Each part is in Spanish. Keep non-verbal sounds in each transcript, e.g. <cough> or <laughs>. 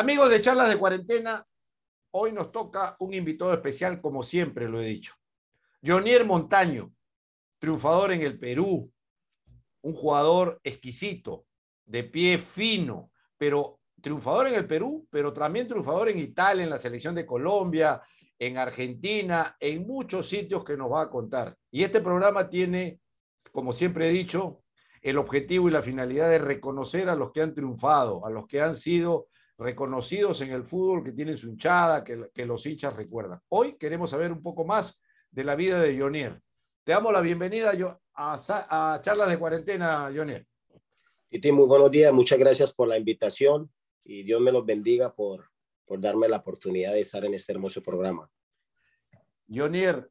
Amigos de Charlas de Cuarentena, hoy nos toca un invitado especial, como siempre lo he dicho. Jonier Montaño, triunfador en el Perú, un jugador exquisito, de pie fino, pero triunfador en el Perú, pero también triunfador en Italia, en la selección de Colombia, en Argentina, en muchos sitios que nos va a contar. Y este programa tiene, como siempre he dicho, el objetivo y la finalidad de reconocer a los que han triunfado, a los que han sido reconocidos en el fútbol que tienen su hinchada, que, los hinchas recuerdan. Hoy queremos saber un poco más de la vida de Jonier. Te damos la bienvenida a, a, Charlas de Cuarentena, Jonier. Titi, muy buenos días, muchas gracias por la invitación y Dios me los bendiga por, por darme la oportunidad de estar en este hermoso programa. Jonier,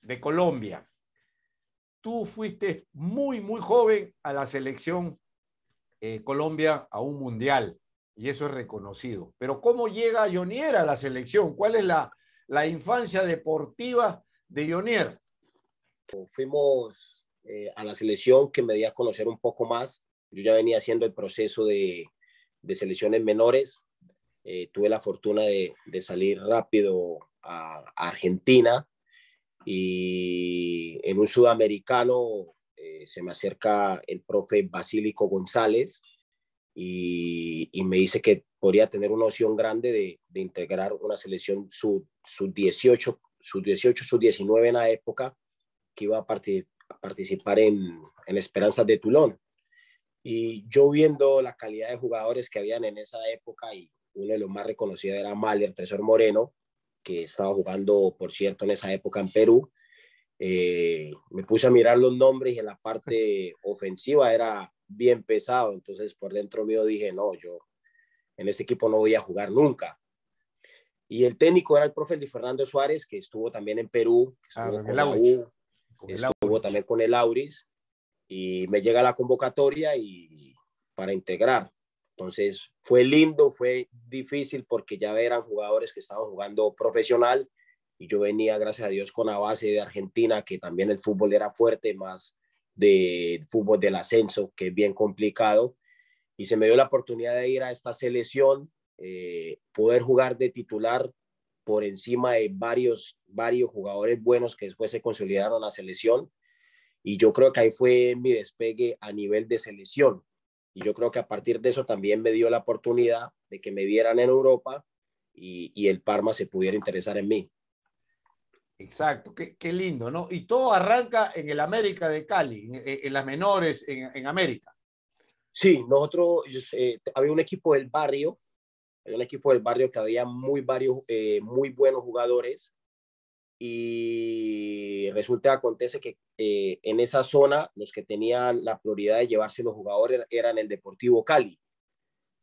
de Colombia, tú fuiste muy, muy joven a la selección eh, Colombia a un mundial y eso es reconocido. Pero ¿cómo llega Jonier a la selección? ¿Cuál es la, infancia deportiva de Jonier? Eh, fuimos eh, a la selección que me di a conocer un poco más. Yo ya venía haciendo el proceso de, de selecciones menores. Eh, tuve la fortuna de, salir rápido a, Argentina y en un sudamericano se me acerca el profe Basílico González, y, me dice que podría tener una opción grande de, de integrar una selección sub-18, sub 18 sub sub-19 en la época que iba a, partir, a participar en, en Esperanzas de Tulón. Y yo viendo la calidad de jugadores que habían en esa época y uno de los más reconocidos era Maler, Tresor Moreno, que estaba jugando, por cierto, en esa época en Perú. Eh, me puse a mirar los nombres y en la parte <laughs> ofensiva era bien pesado. Entonces por dentro mío dije, no, yo en este equipo no voy a jugar nunca. Y el técnico era el profe Luis Fernando Suárez, que estuvo también en Perú, que estuvo, estuvo también con el Auris, y me llega la convocatoria y para integrar. Entonces fue lindo, fue difícil porque ya eran jugadores que estaban jugando profesional y yo venía, gracias a Dios, con la base de Argentina, que también el fútbol era fuerte, más de fútbol del ascenso, que es bien complicado. Y se me dio la oportunidad de ir a esta selección, eh, poder jugar de titular por encima de varios, varios jugadores buenos que después se consolidaron la selección. Y yo creo que ahí fue mi despegue a nivel de selección. Y yo creo que a partir de eso también me dio la oportunidad de que me vieran en Europa y el Parma se pudiera interesar en mí. Exacto, qué, qué, lindo, ¿no? Y todo arranca en el América de Cali, en, las menores en, América. Sí, nosotros, había un equipo del barrio, había un equipo del barrio que había muy varios, eh, muy buenos jugadores y resulta, acontece que eh, en esa zona los que tenían la prioridad de llevarse los jugadores eran el Deportivo Cali,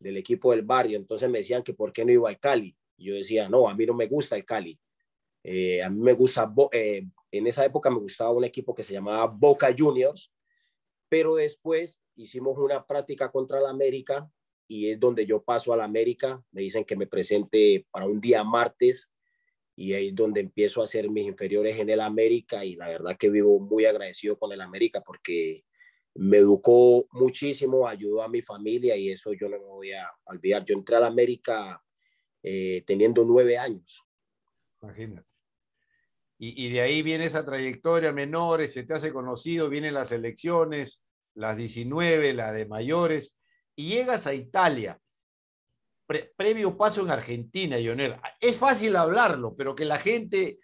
del equipo del barrio, entonces me decían que por qué no iba al Cali. yo decía, no, a mí no me gusta el Cali eh, a mí me gusta, eh, en esa época me gustaba un equipo que se llamaba Boca Juniors, pero después hicimos una práctica contra la América y es donde yo paso a la América. Me dicen que me presente para un día martes y ahí es donde empiezo a hacer mis inferiores en el América y la verdad que vivo muy agradecido con el América porque me educó muchísimo, ayudó a mi familia y eso yo no me voy a olvidar. Yo entré al América eh, teniendo nueve años. Imagínate y, de ahí viene esa trayectoria menores, eh, se te hace conocido, vienen las elecciones, las 19, la de mayores, y llegas a Italia. previo paso en Argentina, Lionel. Es fácil hablarlo, pero que la gente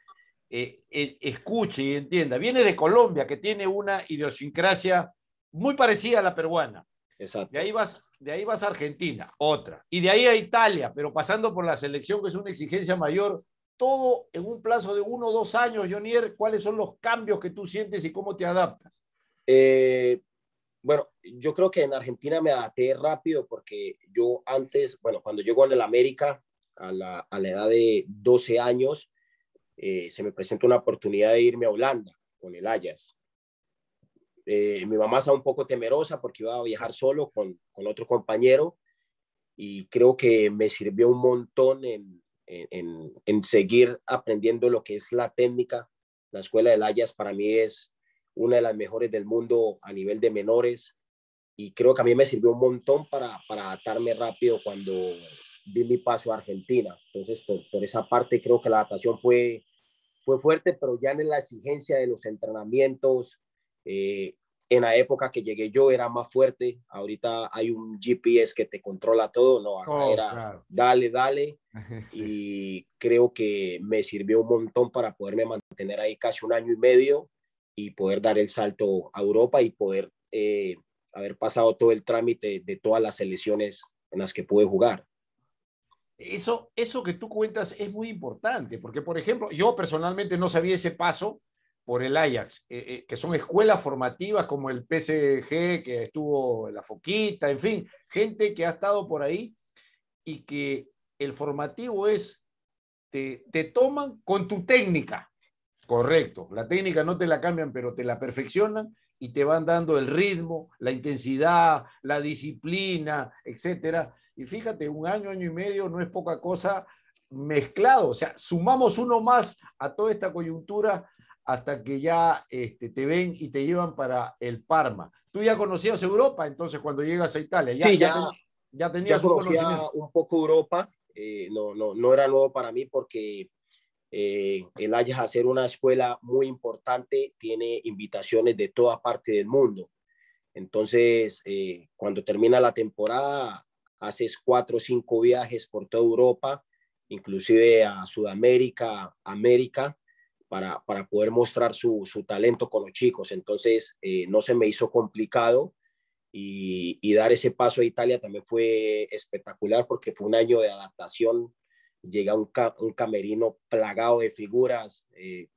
eh, eh, escuche y entienda. Vienes de Colombia, que tiene una idiosincrasia muy parecida a la peruana. Exacto. De ahí, vas, de ahí vas a Argentina, otra. Y de ahí a Italia, pero pasando por la selección, que es una exigencia mayor, todo en un plazo de uno o dos años, Jonier, ¿cuáles son los cambios que tú sientes y cómo te adaptas? Eh, bueno, yo creo que en Argentina me adapté rápido porque yo antes, bueno, cuando llego el América, a la, a la edad de 12 años, eh, se me presentó una oportunidad de irme a Holanda con el Ayas. Eh, mi mamá estaba un poco temerosa porque iba a viajar solo con, con otro compañero y creo que me sirvió un montón en, en, seguir aprendiendo lo que es la técnica. La escuela del Layas para mí es una de las mejores del mundo a nivel de menores y creo que a mí me sirvió un montón para, adaptarme atarme rápido cuando vi mi paso a Argentina. Entonces, por, esa parte creo que la adaptación fue, fue fuerte, pero ya en la exigencia de los entrenamientos, eh, en la época que llegué yo era más fuerte, ahorita hay un GPS que te controla todo, no, oh, era dale, dale, <laughs> y creo que me sirvió un montón para poderme mantener ahí casi un año y medio y poder dar el salto a Europa y poder eh, haber pasado todo el trámite de todas las selecciones en las que pude jugar. Eso, eso que tú cuentas es muy importante, porque por ejemplo, yo personalmente no sabía ese paso por el Ajax, eh, eh, que son escuelas formativas como el PSG, que estuvo la Foquita, en fin, gente que ha estado por ahí y que el formativo es, te, te toman con tu técnica, correcto, la técnica no te la cambian, pero te la perfeccionan y te van dando el ritmo, la intensidad, la disciplina, etcétera. Y fíjate, un año, año y medio no es poca cosa mezclado, o sea, sumamos uno más a toda esta coyuntura hasta que ya este, te ven y te llevan para el Parma. Tú ya conocías Europa, entonces cuando llegas a Italia, ya, sí, ya, tenía conocía un, poco Europa, eh, no, no, no era nuevo para mí porque eh, el Ajax hacer una escuela muy importante tiene invitaciones de toda parte del mundo. Entonces, eh, cuando termina la temporada, haces cuatro o cinco viajes por toda Europa, inclusive a Sudamérica, América, para, poder mostrar su, talento con los chicos. Entonces, eh, no se me hizo complicado y, dar ese paso a Italia también fue espectacular porque fue un año de adaptación. Llega un, un camerino plagado de figuras, eh,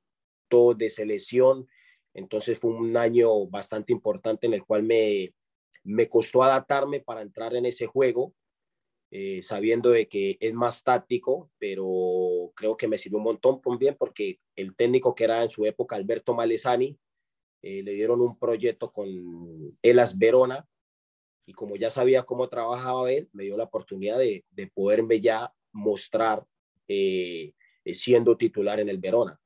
todo de selección. Entonces fue un año bastante importante en el cual me, me costó adaptarme para entrar en ese juego, eh, sabiendo de que es más táctico, pero creo que me sirvió un montón también porque el técnico que era en su época Alberto Malesani, eh, le dieron un proyecto con Elas Verona y como ya sabía cómo trabajaba él, me dio la oportunidad de, poderme ya mostrar eh, siendo titular en el Verona.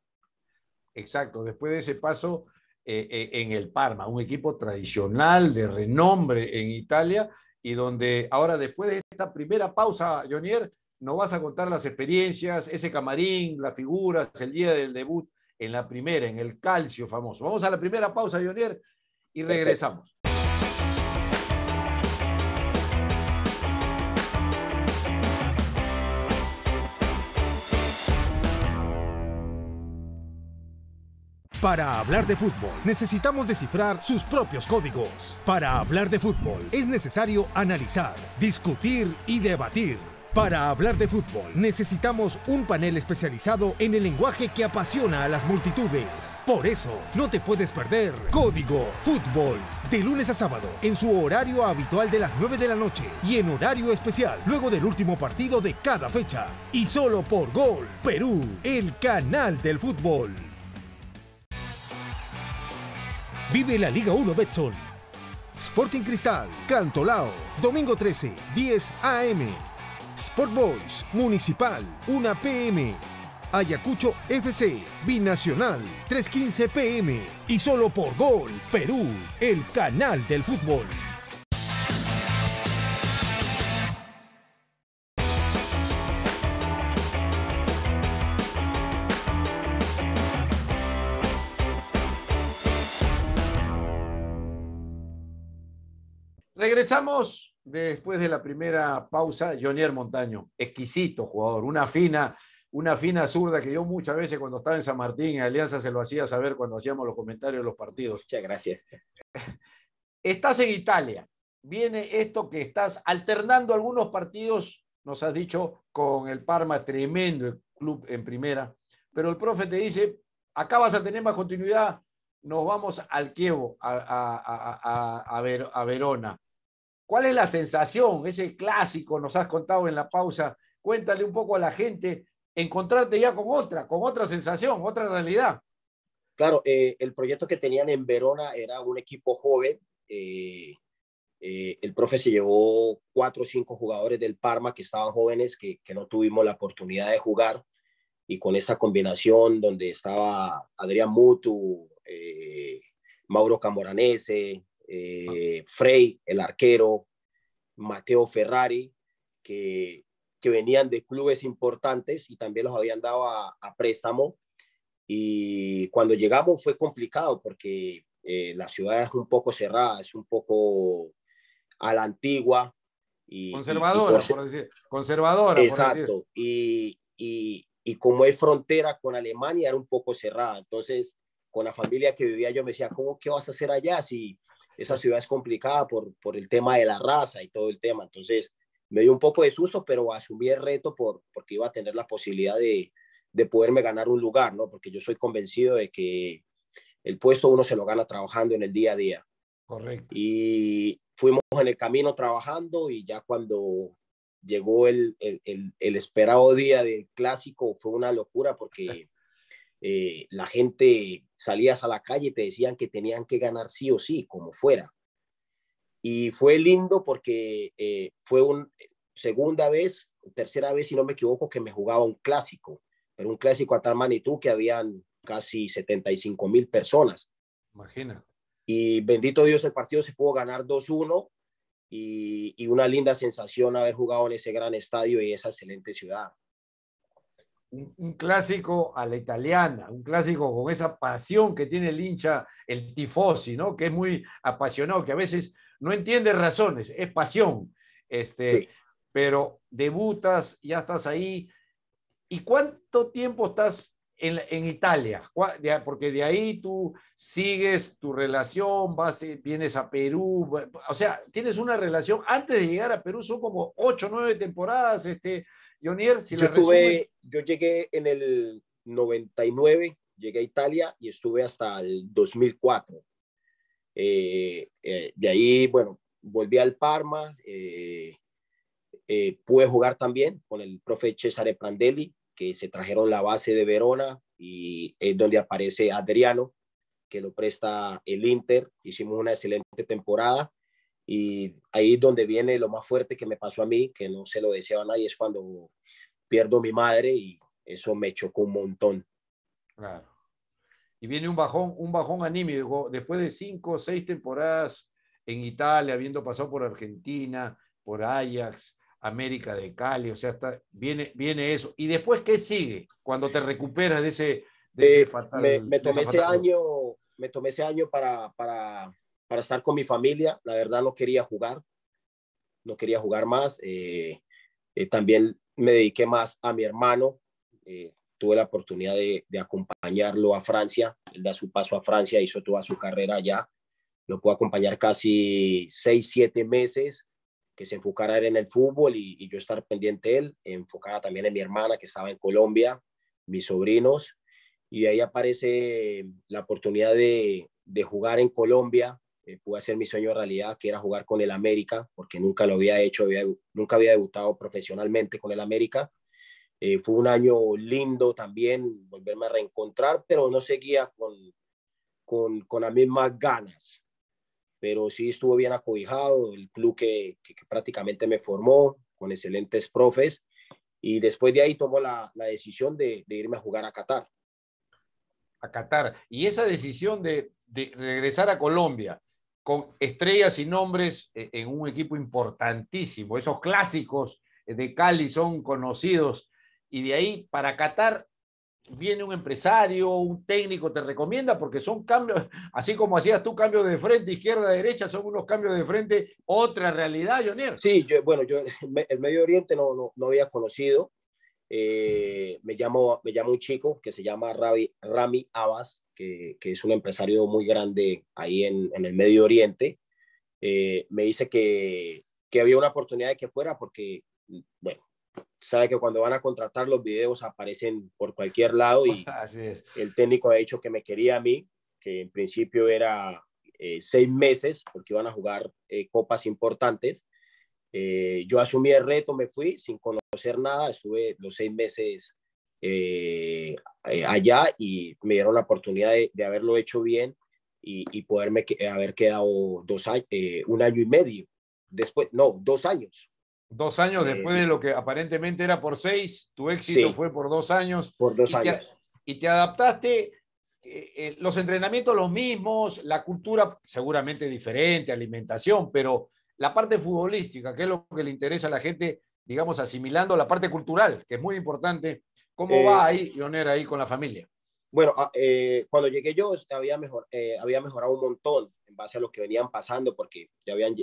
Exacto, después de ese paso en el Parma, un equipo tradicional de renombre en Italia y donde ahora después de esta primera pausa, Jonier, nos vas a contar las experiencias, ese camarín, las figuras, el día del debut en la primera, en el calcio famoso. Vamos a la primera pausa, Jonier, y regresamos. Para hablar de fútbol necesitamos descifrar sus propios códigos. Para hablar de fútbol es necesario analizar, discutir y debatir. Para hablar de fútbol necesitamos un panel especializado en el lenguaje que apasiona a las multitudes. Por eso, no te puedes perder Código Fútbol de lunes a sábado en su horario habitual de las 9 de la noche y en horario especial luego del último partido de cada fecha. Y solo por Gol Perú, el canal del fútbol. Vive la Liga 1 Betson. Sporting Cristal, Cantolao, domingo 13, 10 a.m. Sport Boys, Municipal, 1 p.m. Ayacucho FC, Binacional, 3.15 p.m. Y solo por Gol, Perú, el canal del fútbol. Regresamos después de la primera pausa. Jonier Montaño, exquisito jugador, una fina, una fina zurda que yo muchas veces cuando estaba en San Martín, en Alianza, se lo hacía saber cuando hacíamos los comentarios de los partidos. Muchas gracias. Estás en Italia. Viene esto que estás alternando algunos partidos, nos has dicho, con el Parma, tremendo club en primera. Pero el profe te dice, acá vas a tener más continuidad, nos vamos al Quievo, a Verona. ¿Cuál es la sensación? Ese clásico, nos has contado en la pausa. Cuéntale un poco a la gente, encontrarte ya con otra, con otra sensación, otra realidad. Claro, eh, el proyecto que tenían en Verona era un equipo joven. Eh, eh, el profe se llevó cuatro o cinco jugadores del Parma que estaban jóvenes, que, que no tuvimos la oportunidad de jugar. Y con esta combinación donde estaba Adrián Mutu, Mauro Camoranese, Ah. eh, Frey, el arquero, Mateo Ferrari, que, que, venían de clubes importantes y también los habían dado a, préstamo. Y cuando llegamos fue complicado porque eh, la ciudad es un poco cerrada, es un poco a la antigua. Y, conservadora, por, decir, conservadora. Exacto. Por decir. Y, y, y como es frontera con Alemania, era un poco cerrada. Entonces, con la familia que vivía, yo me decía, ¿cómo qué vas a hacer allá si esa ciudad es complicada por, por el tema de la raza y todo el tema. Entonces, me dio un poco de susto, pero asumí el reto por, porque iba a tener la posibilidad de, de poderme ganar un lugar, ¿no? Porque yo soy convencido de que el puesto uno se lo gana trabajando en el día a día. Correcto. Y fuimos en el camino trabajando y ya cuando llegó el, el, el, el esperado día del clásico fue una locura porque eh, la gente salías a la calle y te decían que tenían que ganar sí o sí, como fuera. Y fue lindo porque eh, fue una segunda vez, tercera vez, si no me equivoco, que me jugaba un clásico, pero un clásico a tal magnitud que habían casi 75 mil personas. Imagina. Y bendito Dios, el partido se pudo ganar 2-1 y una linda sensación haber jugado en ese gran estadio y esa excelente ciudad un, clásico a la italiana, un clásico con esa pasión que tiene el hincha, el tifosi, ¿no? Que es muy apasionado, que a veces no entiende razones, es pasión. Este, Pero debutas, ya estás ahí. ¿Y cuánto tiempo estás en, Italia? Porque de ahí tú sigues tu relación, vas, eh, vienes a Perú, o sea, tienes una relación, antes de llegar a Perú son como ocho, nueve temporadas este, si yo, estuve, yo llegué en el 99, llegué a Italia y estuve hasta el 2004. Eh, eh, de ahí, bueno, volví al Parma, eh, pude jugar también con el profe Cesare Prandelli, que se trajeron la base de Verona y es donde aparece Adriano, que lo presta el Inter. Hicimos una excelente temporada. Y ahí es donde viene lo más fuerte que me pasó a mí, que no se lo deseaba a nadie, es cuando pierdo a mi madre y eso me chocó un montón. Claro. Y viene un bajón, un bajón anímico. Después de cinco o seis temporadas en Italia, habiendo pasado por Argentina, por Ajax, América de Cali, o sea, viene, viene eso. ¿Y después qué sigue cuando te recuperas de ese, de eh, fatal, Me, tomé ese año, me tomé ese año para, para para estar con mi familia. La verdad no quería jugar, no quería jugar más. Eh, eh, también me dediqué más a mi hermano. Eh, tuve la oportunidad de, acompañarlo a Francia. Él da su paso a Francia, hizo toda su carrera allá. Lo pude acompañar casi seis, siete meses, que se enfocara en el fútbol y, yo estar pendiente de él. Enfocada también en mi hermana que estaba en Colombia, mis sobrinos. Y de ahí aparece la oportunidad de, de jugar en Colombia eh, pude hacer mi sueño realidad, que era jugar con el América, porque nunca lo había hecho, había, nunca había debutado profesionalmente con el América. Eh, fue un año lindo también, volverme a reencontrar, pero no seguía con, con, con las mismas ganas. Pero sí estuvo bien acobijado, el club que, prácticamente me formó, con excelentes profes, y después de ahí tomó la, la decisión de, irme a jugar a Qatar. A Qatar. Y esa decisión de, de regresar a Colombia, con estrellas y nombres eh, en un equipo importantísimo. Esos clásicos eh, de Cali son conocidos y de ahí para Qatar viene un empresario, un técnico, te recomienda porque son cambios, <laughs> así como hacías tú cambios de frente, izquierda, derecha, son unos cambios de frente, otra realidad, Jonier. Sí, yo, bueno, yo el Medio Oriente no, no, no había conocido. Eh, me, llamó, me llamó un chico que se llama Rami Abbas, que, es un empresario muy grande ahí en, el Medio Oriente, eh, me dice que, que, había una oportunidad de que fuera porque, bueno, sabe que cuando van a contratar los videos aparecen por cualquier lado y <laughs> el técnico ha dicho que me quería a mí, que en principio era eh, seis meses porque iban a jugar eh, copas importantes. yo asumí el reto, me fui sin conocer nada, estuve los seis meses eh, eh, allá y me dieron la oportunidad de, haberlo hecho bien y, poderme haber quedado dos años, eh, un año y medio. Después, no, dos años. Dos años después de lo que aparentemente era por seis, tu éxito fue por dos años. Por dos y años. Te, y te adaptaste, los entrenamientos los mismos, la cultura seguramente diferente, alimentación, pero la parte futbolística, que es lo que le interesa a la gente, digamos, asimilando la parte cultural, que es muy importante ¿Cómo eh, va ahí, Leonel, ahí con la familia? Bueno, ah, eh, cuando llegué yo este, había, mejor, eh, había mejorado un montón en base a lo que venían pasando, porque ya habían...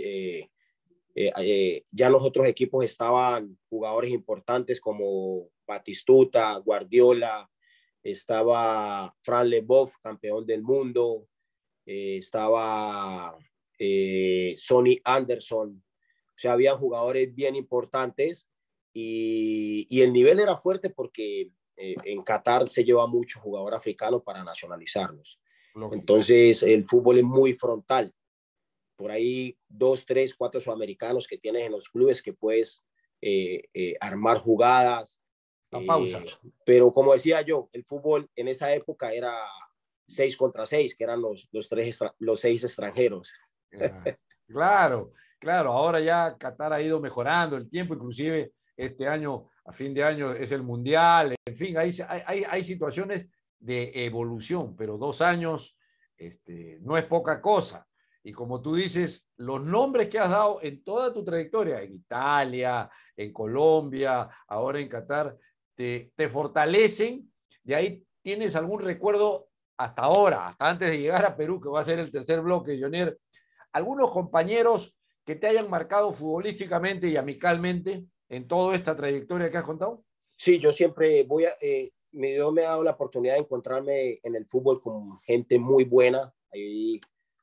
ya los otros equipos estaban jugadores importantes como Batistuta, Guardiola, estaba Fran Leboff, campeón del mundo, estaba eh, Sonny Anderson, o sea, había jugadores bien importantes y, el nivel era fuerte porque eh, en Qatar se lleva mucho jugador africano para nacionalizarlos. Entonces el fútbol es muy frontal. Por ahí dos, tres, cuatro sudamericanos que tienes en los clubes que puedes eh, eh, armar jugadas. La pausa. pero como decía yo, el fútbol en esa época era seis contra seis, que eran los, los, tres, los seis extranjeros. Claro, claro. Ahora ya Qatar ha ido mejorando el tiempo, inclusive este año, a fin de año, es el Mundial. En fin, hay, hay, situaciones de evolución, pero dos años este, no es poca cosa. Y como tú dices, los nombres que has dado en toda tu trayectoria, en Italia, en Colombia, ahora en Qatar, te, fortalecen. De ahí tienes algún recuerdo hasta ahora, hasta antes de llegar a Perú, que va a ser el tercer bloque, Jonier. Algunos compañeros que te hayan marcado futbolísticamente y amicalmente en toda esta trayectoria que has contado? Sí, yo siempre voy a, mi eh, Dios me ha dado la oportunidad de encontrarme en el fútbol con gente muy buena. Hay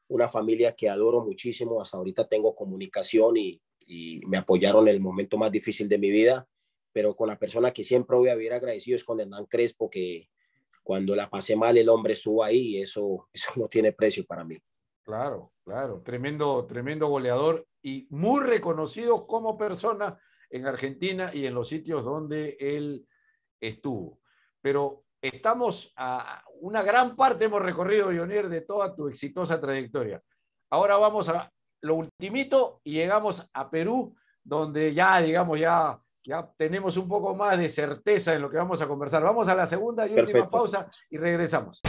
una familia que adoro muchísimo. Hasta ahorita tengo comunicación y, y me apoyaron en el momento más difícil de mi vida. Pero con la persona que siempre voy a vivir agradecido es con Hernán Crespo, que cuando la pasé mal, el hombre estuvo ahí y eso, eso no tiene precio para mí. Claro, claro. Tremendo, tremendo goleador y muy reconocido como persona en Argentina y en los sitios donde él estuvo. Pero estamos a una gran parte hemos recorrido, Ionier, de toda tu exitosa trayectoria. Ahora vamos a lo ultimito y llegamos a Perú, donde ya, digamos, ya, ya tenemos un poco más de certeza en lo que vamos a conversar. Vamos a la segunda y última pausa y regresamos.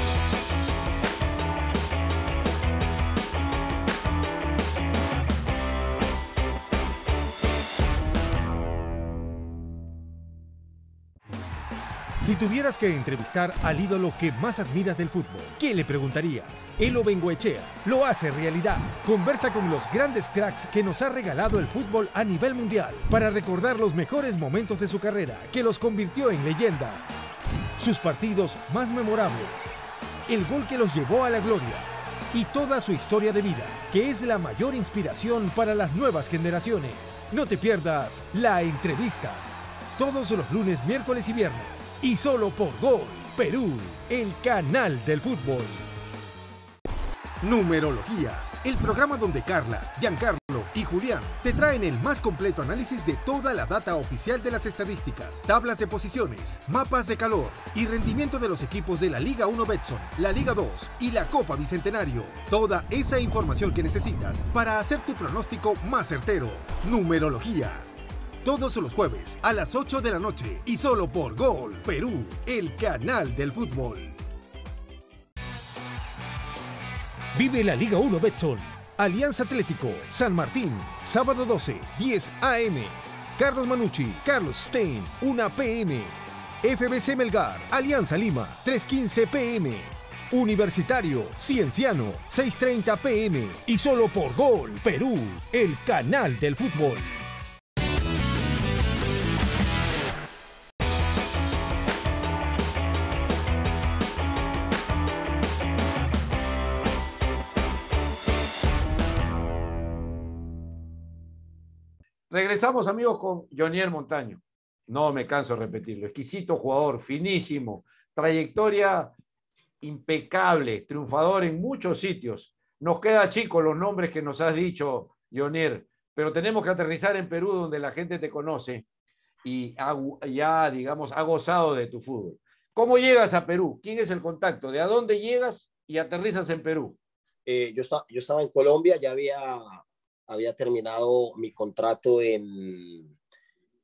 Si tuvieras que entrevistar al ídolo que más admiras del fútbol, ¿qué le preguntarías? Elo Bengoechea lo hace realidad. Conversa con los grandes cracks que nos ha regalado el fútbol a nivel mundial para recordar los mejores momentos de su carrera que los convirtió en leyenda. Sus partidos más memorables, el gol que los llevó a la gloria y toda su historia de vida, que es la mayor inspiración para las nuevas generaciones. No te pierdas la entrevista. Todos los lunes, miércoles y viernes y solo por Gol Perú, el canal del fútbol. Numerología, el programa donde Carla, Giancarlo y Julián te traen el más completo análisis de toda la data oficial de las estadísticas, tablas de posiciones, mapas de calor y rendimiento de los equipos de la Liga 1 Betson, la Liga 2 y la Copa Bicentenario. Toda esa información que necesitas para hacer tu pronóstico más certero. Numerología todos los jueves a las 8 de la noche y solo por Gol Perú, el canal del fútbol. Vive la Liga 1 Betson. Alianza Atlético, San Martín, sábado 12, 10 AM. Carlos Manucci, Carlos Stein, 1 PM. FBC Melgar, Alianza Lima, 3.15 PM. Universitario, Cienciano, 6.30 PM. Y solo por Gol, Perú, el canal del fútbol. Regresamos, amigos, con Jonier Montaño. No me canso de repetirlo. Exquisito jugador, finísimo, trayectoria impecable, triunfador en muchos sitios. Nos queda chico los nombres que nos has dicho, Jonier, pero tenemos que aterrizar en Perú, donde la gente te conoce y ya, digamos, ha gozado de tu fútbol. ¿Cómo llegas a Perú? ¿Quién es el contacto? ¿De a dónde llegas y aterrizas en Perú? Eh, yo estaba en Colombia, ya había había terminado mi contrato en,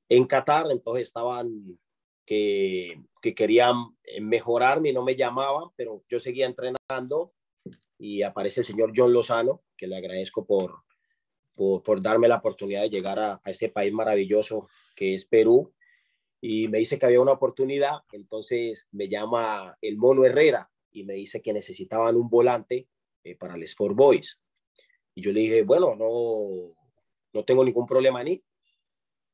en Qatar, entonces estaban que, querían mejorarme y no me llamaban, pero yo seguía entrenando y aparece el señor John Lozano, que le agradezco por, por, darme la oportunidad de llegar a, este país maravilloso que es Perú. Y me dice que había una oportunidad, entonces me llama el Mono Herrera y me dice que necesitaban un volante eh, para el Sport Boys. Y yo le dije, bueno, no, no tengo ningún problema en ir.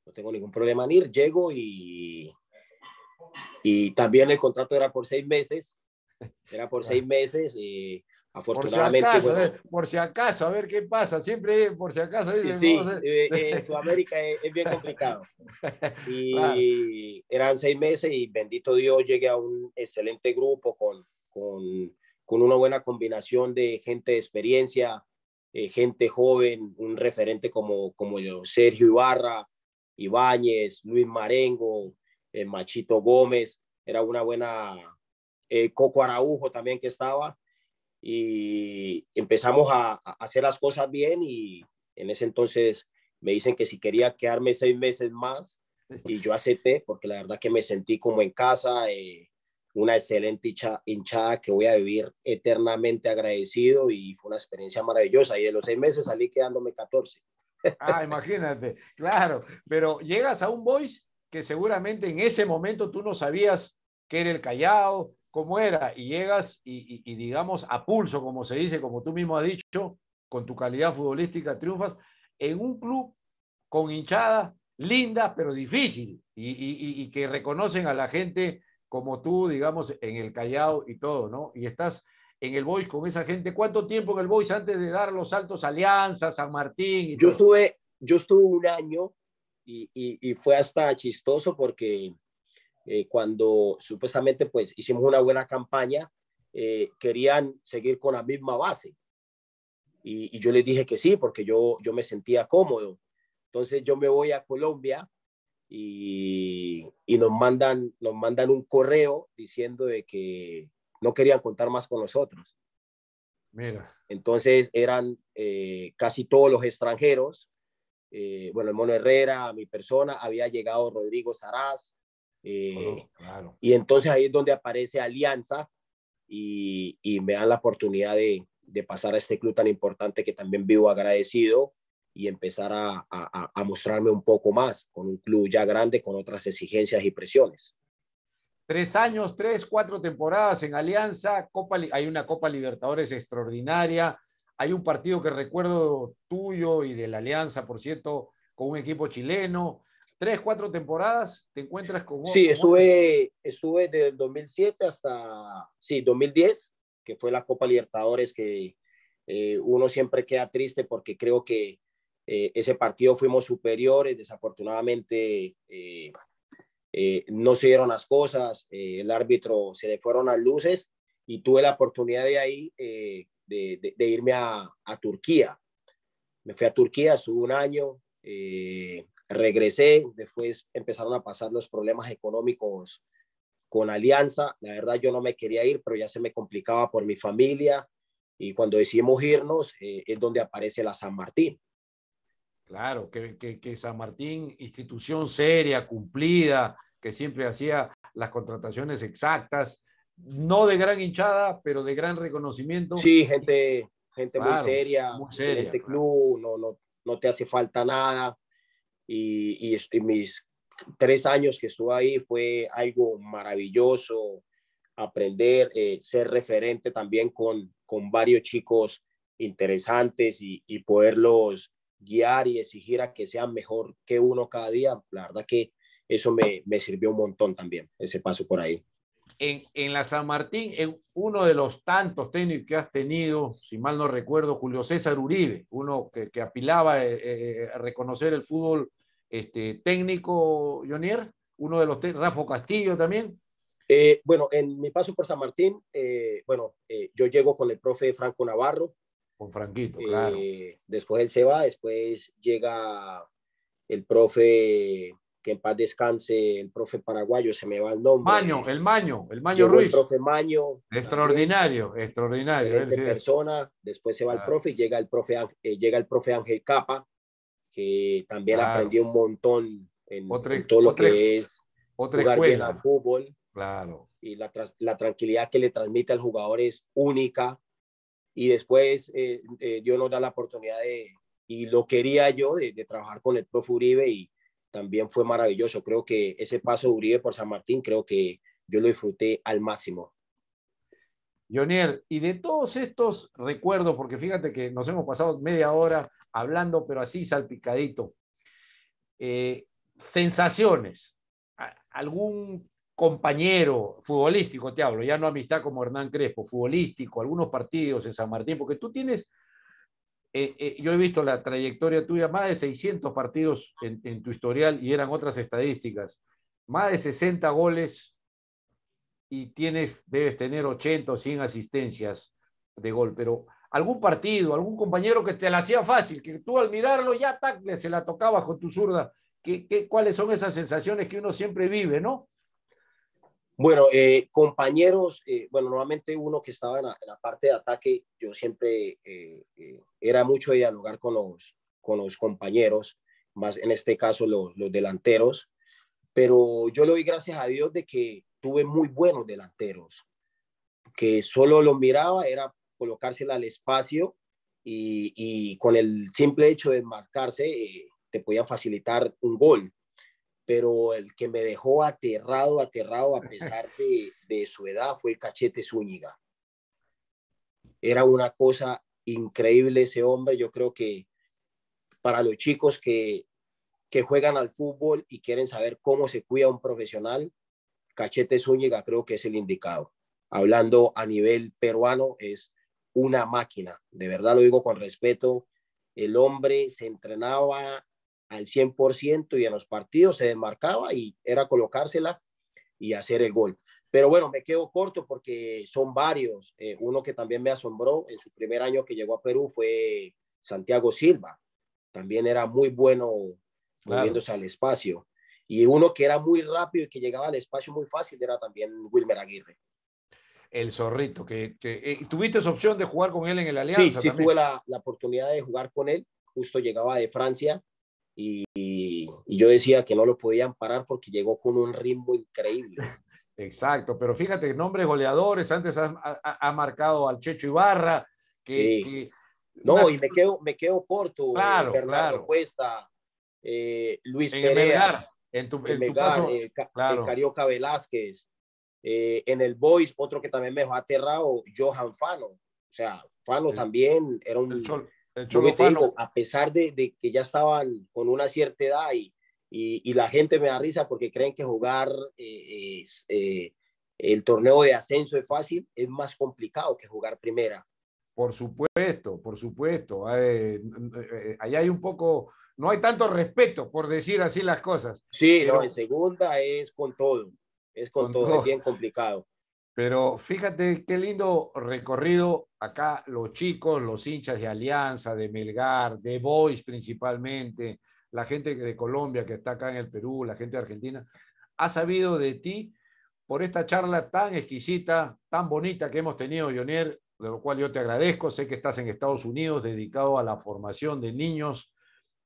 No tengo ningún problema en ir. Llego y, y también el contrato era por seis meses. Era por seis meses. y afortunadamente. Por si, acaso, a ver qué pasa. Siempre por si acaso. Sí, eh, eh, en Sudamérica es, bien complicado. <laughs> Y eran seis meses y bendito Dios llegué a un excelente grupo con, con, con una buena combinación de gente de experiencia, eh, gente joven, un referente como, como Sergio Ibarra, Ibáñez, Luis Marengo, eh, Machito Gómez, era una buena, eh, Coco Araujo también que estaba, y empezamos a, hacer las cosas bien y en ese entonces me dicen que si quería quedarme seis meses más y yo acepté porque la verdad que me sentí como en casa, eh, una excelente hinchada que voy a vivir eternamente agradecido y fue una experiencia maravillosa. Y de los seis meses salí quedándome 14. Ah, imagínate, claro, pero llegas a un Boys que seguramente en ese momento tú no sabías qué era el Callao, cómo era, y llegas y, digamos a pulso, como se dice, como tú mismo has dicho, con tu calidad futbolística triunfas en un club con hinchada linda, pero difícil, y, y que reconocen a la gente como tú, digamos, en el Callao y todo, ¿no? Y estás en el Boys con esa gente. ¿Cuánto tiempo en el Boys antes de dar los saltos Alianza, San Martín? yo, estuve, yo estuve un año y, y, fue hasta chistoso porque eh, cuando supuestamente pues hicimos una buena campaña, eh, querían seguir con la misma base. Y, yo les dije que sí, porque yo, yo me sentía cómodo. Entonces yo me voy a Colombia y, nos, mandan, nos mandan un correo diciendo de que no querían contar más con nosotros. Entonces eran eh, casi todos los extranjeros. Eh, bueno, el Mono Herrera, mi persona, había llegado Rodrigo Saraz. Eh, oh, y entonces ahí es donde aparece Alianza y, me dan la oportunidad de pasar a este club tan importante que también vivo agradecido y empezar a, a, a, mostrarme un poco más con un club ya grande, con otras exigencias y presiones. Tres años, tres, cuatro temporadas en Alianza, Copa, hay una Copa Libertadores extraordinaria, hay un partido que recuerdo tuyo y de la Alianza, por cierto, con un equipo chileno. Tres, cuatro temporadas, te encuentras con... Vos, sí, estuve, estuve del 2007 hasta, sí, 2010, que fue la Copa Libertadores que eh, uno siempre queda triste porque creo que eh, ese partido fuimos superiores, desafortunadamente eh, eh, no se dieron las cosas, el árbitro se le fueron las luces y tuve la oportunidad de ahí de, irme a, a, Turquía. Me fui a Turquía, estuve un año, regresé, después empezaron a pasar los problemas económicos con Alianza. La verdad yo no me quería ir, pero ya se me complicaba por mi familia. Y cuando decidimos irnos, es donde aparece la San Martín Claro, que, San Martín, institución seria, cumplida, que siempre hacía las contrataciones exactas, no de gran hinchada, pero de gran reconocimiento. Sí, gente, gente muy seria, muy club, no, te hace falta nada. Y, y, este, mis tres años que estuve ahí fue algo maravilloso, aprender, eh, ser referente también con, con varios chicos interesantes y poderlos guiar y exigir a que sean mejor que uno cada día, la verdad que eso me, sirvió un montón también, ese paso por ahí. En, la San Martín, en uno de los tantos técnicos que has tenido, si mal no recuerdo, Julio César Uribe, uno que, apilaba eh, eh, a reconocer el fútbol este, técnico, Jonier, uno de los Rafa Castillo también. Eh, bueno, en mi paso por San Martín, bueno, yo llego con el profe Franco Navarro, con Franquito, claro. Eh, después él se va, después llega el profe, que en paz descanse, el profe paraguayo, se me va el nombre. Maño, el Maño, el Maño Ruiz. El profe Maño. Extraordinario, extraordinario. persona, después se va el ah. profe y llega el profe, eh, llega el profe Ángel Capa, que también aprendió un montón en, todo lo que es otra jugar al fútbol. Claro. Y la, la tranquilidad que le transmite al jugador es única y después eh, eh, Dios nos da la oportunidad de, y lo quería yo, de, trabajar con el profe Uribe y también fue maravilloso. Creo que ese paso Uribe por San Martín, creo que yo lo disfruté al máximo. Joniel, y de todos estos recuerdos, porque fíjate que nos hemos pasado media hora hablando, pero así salpicadito, eh, sensaciones, algún compañero futbolístico, te hablo, ya no amistad como Hernán Crespo, futbolístico, algunos partidos en San Martín, porque tú tienes, eh, eh, yo he visto la trayectoria tuya, más de 600 partidos en, tu historial y eran otras estadísticas, más de 60 goles y tienes, debes tener 80 o 100 asistencias de gol, pero algún partido, algún compañero que te la hacía fácil, que tú al mirarlo ya se la tocaba con tu zurda. ¿Qué, qué, cuáles son esas sensaciones que uno siempre vive, no? Bueno, eh, compañeros, eh, bueno, normalmente uno que estaba en la, parte de ataque, yo siempre eh, era mucho de dialogar con los, con los compañeros, más en este caso los, los delanteros, pero yo lo doy gracias a Dios de que tuve muy buenos delanteros, que solo lo miraba era colocársela al espacio y, y con el simple hecho de marcarse te podían facilitar un gol pero el que me dejó aterrado, aterrado a pesar de, su edad fue Cachete Zúñiga. Era una cosa increíble ese hombre, yo creo que para los chicos que, que juegan al fútbol y quieren saber cómo se cuida un profesional, Cachete Zúñiga creo que es el indicado. Hablando a nivel peruano, es una máquina. De verdad lo digo con respeto. El hombre se entrenaba al 100% y en los partidos se desmarcaba y era colocársela y hacer el gol. Pero bueno, me quedo corto porque son varios. Eh, uno que también me asombró en su primer año que llegó a Perú fue Santiago Silva. También era muy bueno moviéndose al espacio. Y uno que era muy rápido y que llegaba al espacio muy fácil era también Wilmer Aguirre. El zorrito, que, eh, tuviste esa opción de jugar con él en el Alianza. Sí, sí tuve la, la oportunidad de jugar con él. Justo llegaba de Francia y, yo decía que no lo podían parar porque llegó con un ritmo increíble. <laughs> Exacto, pero fíjate, nombres goleadores, antes ha, marcado al Checho Ibarra, que... no, y me quedo, me quedo corto, eh, claro, Bernardo Cuesta, eh, Luis en en tu, en tu el Carioca Velázquez, eh, en el Boys, otro que también me ha aterrado, Johan Fano, o sea, Fano también era un a pesar de, que ya estaban con una cierta edad y, la gente me da risa porque creen que jugar eh, eh, el torneo de ascenso es fácil, es más complicado que jugar primera. Por supuesto, por supuesto. Eh, allá hay un poco, no hay tanto respeto por decir así las cosas. Sí, pero... en segunda es con todo, es con, todo, bien complicado. Pero fíjate qué lindo recorrido acá los chicos, los hinchas de Alianza, de Melgar, de Boys principalmente, la gente de Colombia que está acá en el Perú, la gente de Argentina, ha sabido de ti por esta charla tan exquisita, tan bonita que hemos tenido, Yonier, de lo cual yo te agradezco. Sé que estás en Estados Unidos dedicado a la formación de niños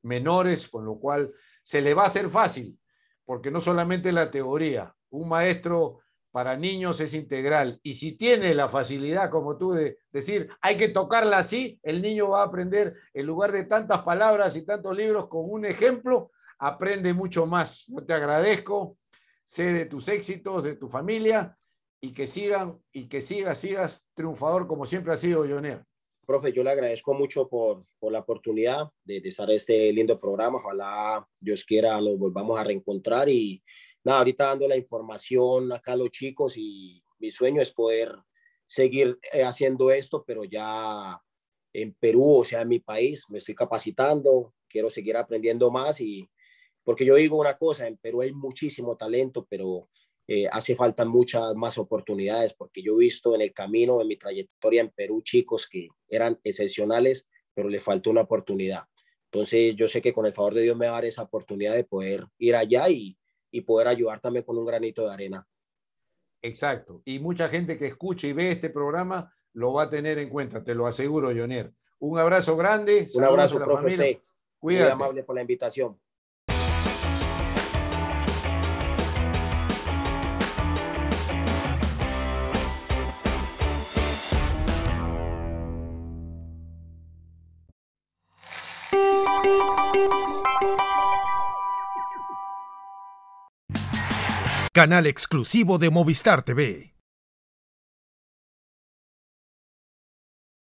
menores, con lo cual se le va a hacer fácil, porque no solamente la teoría, un maestro para niños es integral. Y si tiene la facilidad, como tú, de decir, hay que tocarla así, el niño va a aprender, en lugar de tantas palabras y tantos libros, con un ejemplo, aprende mucho más. Yo te agradezco, sé de tus éxitos, de tu familia, y que sigan, y que sigas, sigas triunfador como siempre ha sido, Joner. Profe, yo le agradezco mucho por, por la oportunidad de, de estar en este lindo programa. Ojalá Dios quiera lo volvamos a reencontrar y, nada, ahorita dando la información acá a los chicos y mi sueño es poder seguir eh, haciendo esto, pero ya en Perú, o sea, en mi país, me estoy capacitando, quiero seguir aprendiendo más y porque yo digo una cosa, en Perú hay muchísimo talento, pero eh, hace falta muchas más oportunidades, porque yo he visto en el camino, en mi trayectoria en Perú, chicos que eran excepcionales, pero le faltó una oportunidad. Entonces, yo sé que con el favor de Dios me va a dar esa oportunidad de poder ir allá y, y poder ayudar también con un granito de arena. Exacto. Y mucha gente que escucha y ve este programa lo va a tener en cuenta, te lo aseguro, Joner. Un abrazo grande. Un abrazo, profe. Cuídate. amable por la invitación. canal exclusivo de Movistar TV.